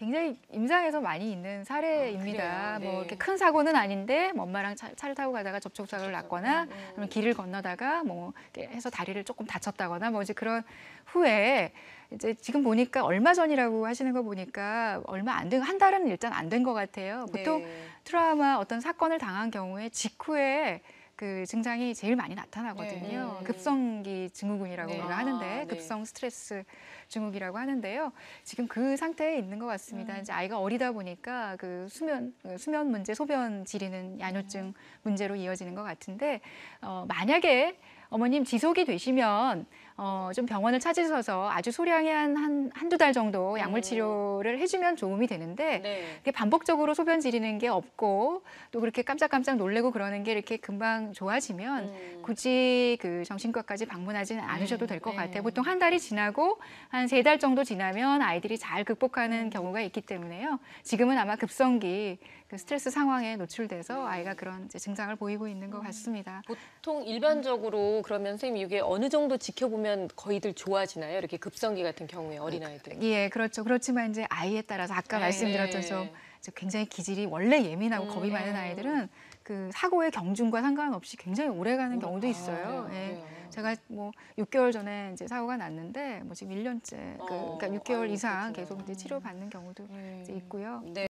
굉장히 임상에서 많이 있는 사례입니다. 아, 네. 뭐 이렇게 네. 큰 사고는 아닌데 뭐 엄마랑 차, 를 타고 가다가 접촉사고를 났거나 음, 음. 아니면 길을 건너다가 뭐 해서 다리를 조금 다쳤다거나 뭐 이제 그런 후에 이제 지금 보니까 얼마 전이라고 하시는 거 보니까 얼마 안 된 한 달은 일단 안 된 것 같아요. 보통 네. 트라우마 어떤 사건을 당한 경우에 직후에 그 증상이 제일 많이 나타나거든요. 네. 네. 급성기 증후군이라고 네. 우리가 하는데 아, 네. 급성 스트레스 증후기라고 하는데요. 지금 그 상태에 있는 것 같습니다. 음. 이제 아이가 어리다 보니까 그 수면 그 수면 문제, 소변 지리는 야뇨증 음. 문제로 이어지는 것 같은데 어, 만약에 어머님 지속이 되시면 어, 좀 병원을 찾으셔서 아주 소량의 한, 한 한두 달 정도 약물 음. 치료를 해주면 도움이 되는데 네. 이게 반복적으로 소변 지리는 게 없고 또 그렇게 깜짝깜짝 놀래고 그러는 게 이렇게 금방 좋아지면 음. 굳이 그 정신과까지 방문하지는 않으셔도 음. 될것 네. 같아요. 보통 한 달이 지나고 한 세 달 정도 지나면 아이들이 잘 극복하는 경우가 있기 때문에요. 지금은 아마 급성기 그 스트레스 상황에 노출돼서 음. 아이가 그런 증상을 보이고 있는 것 같습니다. 보통 일반적으로 그러면 선생님 이게 어느 정도 지켜보면 그러면 거의들 좋아지나요? 이렇게 급성기 같은 경우에 어린아이들. 예, 그렇죠. 그렇지만 이제 아이에 따라서 아까 네. 말씀드렸던 좀 굉장히 기질이 원래 예민하고 겁이 음. 많은 아이들은 그 사고의 경중과 상관없이 굉장히 오래 가는 음. 경우도 있어요. 아, 예. 네. 제가 뭐 6개월 전에 이제 사고가 났는데 뭐 지금 1년째 그, 어, 그러니까 6개월 아유, 이상 그렇구나. 계속 이제 치료받는 경우도 음. 이제 있고요. 네.